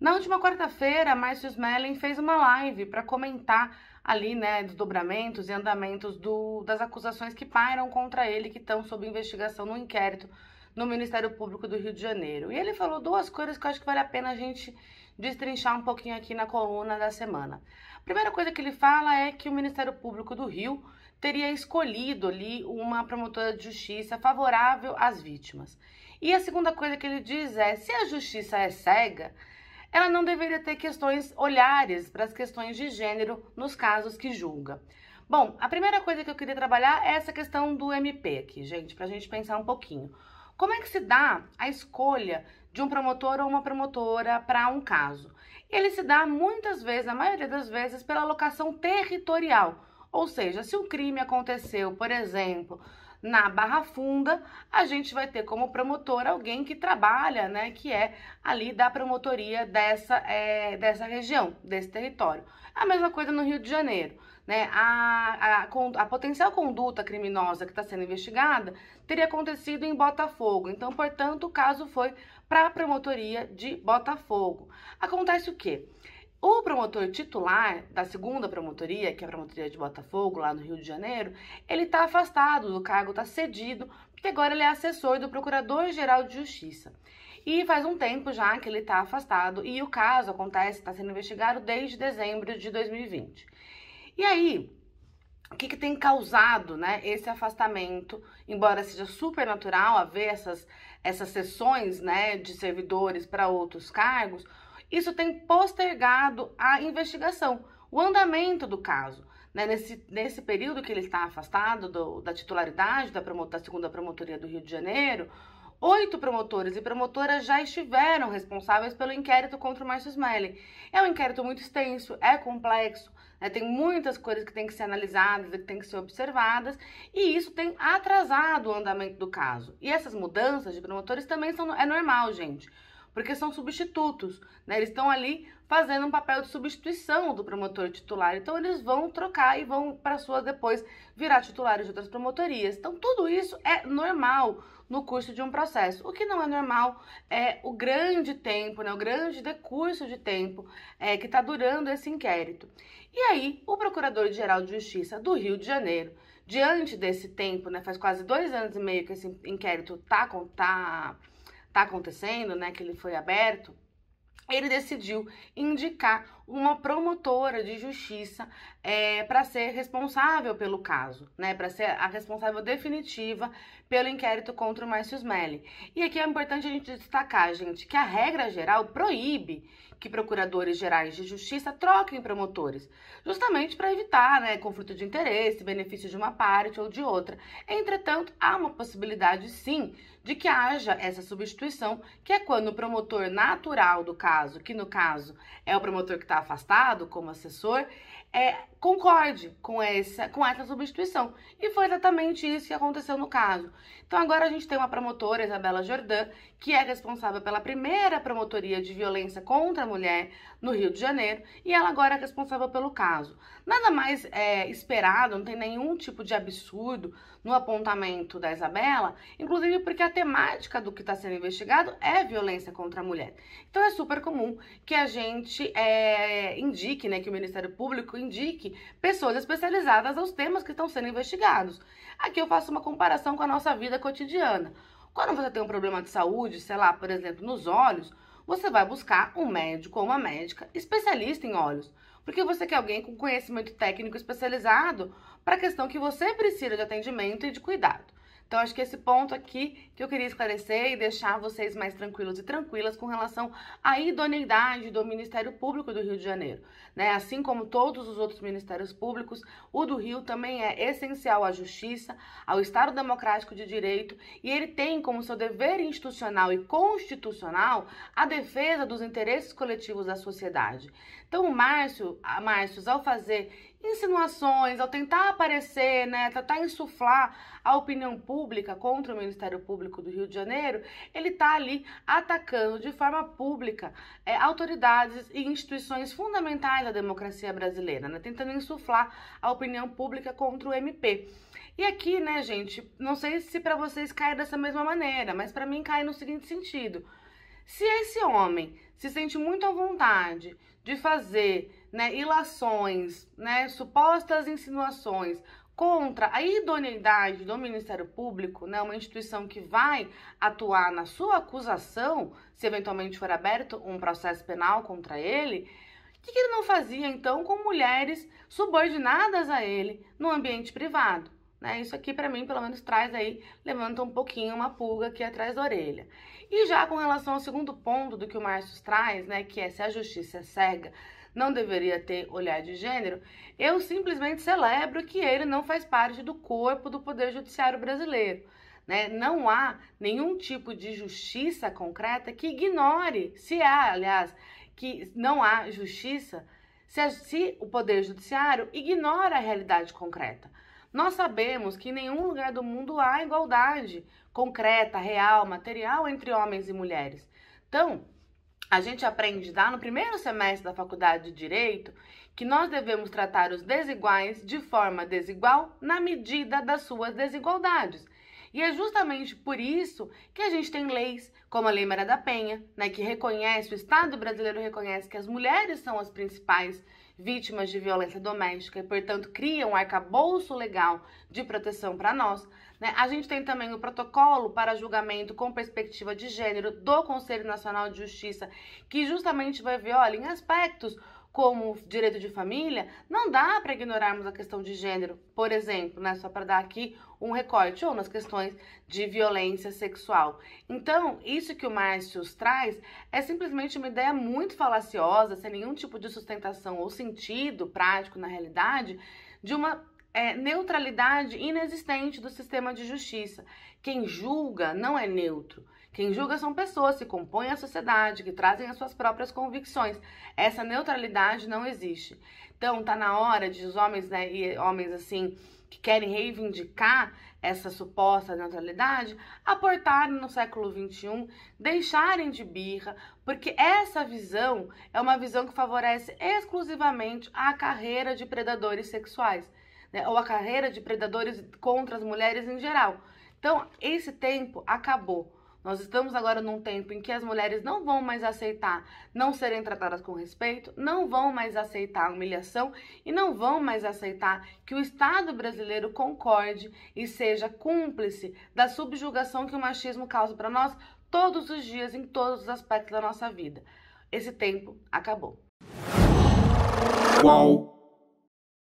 Na última quarta-feira, Márcio Smelling fez uma live para comentar ali, né, desdobramentos e andamentos do, das acusações que pairam contra ele, que estão sob investigação no inquérito no Ministério Público do Rio de Janeiro. E ele falou duas coisas que eu acho que vale a pena a gente destrinchar um pouquinho aqui na coluna da semana. A primeira coisa que ele fala é que o Ministério Público do Rio teria escolhido ali uma promotora de justiça favorável às vítimas. E a segunda coisa que ele diz é: se a justiça é cega, ela não deveria ter questões olhares para as questões de gênero nos casos que julga. Bom, a primeira coisa que eu queria trabalhar é essa questão do MP aqui, gente, para a gente pensar um pouquinho. Como é que se dá a escolha de um promotor ou uma promotora para um caso? Ele se dá muitas vezes, a maioria das vezes, pela locação territorial. Ou seja, se um crime aconteceu, por exemplo, na Barra Funda, a gente vai ter como promotor alguém que trabalha, né, que é ali da promotoria dessa, é, dessa região, desse território. A mesma coisa no Rio de Janeiro. Né? A, a, a potencial conduta criminosa que está sendo investigada teria acontecido em Botafogo. Então, portanto, o caso foi para a promotoria de Botafogo. Acontece o quê? O promotor titular da segunda promotoria, que é a promotoria de Botafogo, lá no Rio de Janeiro, ele está afastado do cargo, está cedido, porque agora ele é assessor do Procurador-Geral de Justiça. E faz um tempo já que ele está afastado e o caso acontece, está sendo investigado desde dezembro de 2020. E aí, o que, que, tem causado né, esse afastamento, embora seja super natural haver essas, essas sessões né, de servidores para outros cargos, isso tem postergado a investigação, o andamento do caso. Né? Nesse, nesse período que ele está afastado do, da titularidade da, da segunda promotoria do Rio de Janeiro, Oito promotores e promotoras já estiveram responsáveis pelo inquérito contra o Márcio Smelly. É um inquérito muito extenso, é complexo, né? tem muitas coisas que têm que ser analisadas e que têm que ser observadas, e isso tem atrasado o andamento do caso. E essas mudanças de promotores também são, é normal, gente porque são substitutos, né? Eles estão ali fazendo um papel de substituição do promotor titular. Então eles vão trocar e vão para sua depois virar titulares de outras promotorias. Então tudo isso é normal no curso de um processo. O que não é normal é o grande tempo, né, o grande decurso de tempo é, que está durando esse inquérito. E aí, o Procurador-Geral de Justiça do Rio de Janeiro, diante desse tempo, né, faz quase dois anos e meio que esse inquérito está tá, tá tá acontecendo, né, que ele foi aberto, ele decidiu indicar uma promotora de justiça é, para ser responsável pelo caso, né? Para ser a responsável definitiva pelo inquérito contra o Márcio Smelly. E aqui é importante a gente destacar, gente, que a regra geral proíbe que procuradores gerais de justiça troquem promotores, justamente para evitar né, conflito de interesse, benefício de uma parte ou de outra. Entretanto, há uma possibilidade sim de que haja essa substituição, que é quando o promotor natural do caso, que no caso é o promotor que está afastado como assessor, é, concorde com essa, com essa substituição. E foi exatamente isso que aconteceu no caso. Então agora a gente tem uma promotora, Isabela Jordan, que é responsável pela primeira promotoria de violência contra a mulher no Rio de Janeiro, e ela agora é responsável pelo caso. Nada mais é, esperado, não tem nenhum tipo de absurdo, no apontamento da Isabela, inclusive porque a temática do que está sendo investigado é violência contra a mulher. Então é super comum que a gente é, indique, né, que o Ministério Público indique pessoas especializadas aos temas que estão sendo investigados. Aqui eu faço uma comparação com a nossa vida cotidiana. Quando você tem um problema de saúde, sei lá, por exemplo, nos olhos, você vai buscar um médico ou uma médica especialista em olhos porque você quer alguém com conhecimento técnico especializado para a questão que você precisa de atendimento e de cuidado. Então, acho que esse ponto aqui que eu queria esclarecer e deixar vocês mais tranquilos e tranquilas com relação à idoneidade do Ministério Público do Rio de Janeiro. Né? Assim como todos os outros ministérios públicos, o do Rio também é essencial à justiça, ao Estado Democrático de Direito e ele tem como seu dever institucional e constitucional a defesa dos interesses coletivos da sociedade. Então, o Márcio, Márcio ao fazer insinuações, ao tentar aparecer, né, tentar insuflar a opinião pública contra o Ministério Público do Rio de Janeiro, ele está ali atacando de forma pública é, autoridades e instituições fundamentais da democracia brasileira, né, tentando insuflar a opinião pública contra o MP. E aqui, né, gente, não sei se para vocês cai dessa mesma maneira, mas para mim cai no seguinte sentido. Se esse homem se sente muito à vontade de fazer né, ilações, né, supostas insinuações contra a idoneidade do Ministério Público, né, uma instituição que vai atuar na sua acusação, se eventualmente for aberto um processo penal contra ele, o que, que ele não fazia então com mulheres subordinadas a ele no ambiente privado? Né? Isso aqui para mim, pelo menos, traz aí, levanta um pouquinho uma pulga aqui atrás da orelha. E já com relação ao segundo ponto do que o Márcio traz, né, que é se a justiça é cega, não deveria ter olhar de gênero, eu simplesmente celebro que ele não faz parte do corpo do Poder Judiciário brasileiro. Né? Não há nenhum tipo de justiça concreta que ignore, se há, aliás, que não há justiça se, se o Poder Judiciário ignora a realidade concreta. Nós sabemos que em nenhum lugar do mundo há igualdade concreta, real, material entre homens e mulheres. Então, a gente aprende lá no primeiro semestre da faculdade de Direito que nós devemos tratar os desiguais de forma desigual na medida das suas desigualdades. E é justamente por isso que a gente tem leis como a Lei Maria da Penha, né, que reconhece, o Estado brasileiro reconhece que as mulheres são as principais vítimas de violência doméstica e, portanto, cria um arcabouço legal de proteção para nós. Né? A gente tem também o protocolo para julgamento com perspectiva de gênero do Conselho Nacional de Justiça, que justamente vai ver, olha, em aspectos como direito de família, não dá para ignorarmos a questão de gênero, por exemplo, né? Só para dar aqui um recorte, ou nas questões de violência sexual. Então, isso que o Márcio traz é simplesmente uma ideia muito falaciosa, sem nenhum tipo de sustentação ou sentido prático na realidade, de uma é, neutralidade inexistente do sistema de justiça. Quem julga não é neutro. Quem julga são pessoas que compõem a sociedade, que trazem as suas próprias convicções. Essa neutralidade não existe. Então, tá na hora de os homens, né, e homens assim, que querem reivindicar essa suposta neutralidade, aportarem no século XXI, deixarem de birra, porque essa visão é uma visão que favorece exclusivamente a carreira de predadores sexuais né, ou a carreira de predadores contra as mulheres em geral. Então, esse tempo acabou. Nós estamos agora num tempo em que as mulheres não vão mais aceitar não serem tratadas com respeito, não vão mais aceitar a humilhação e não vão mais aceitar que o Estado brasileiro concorde e seja cúmplice da subjugação que o machismo causa para nós todos os dias, em todos os aspectos da nossa vida. Esse tempo acabou. Qual?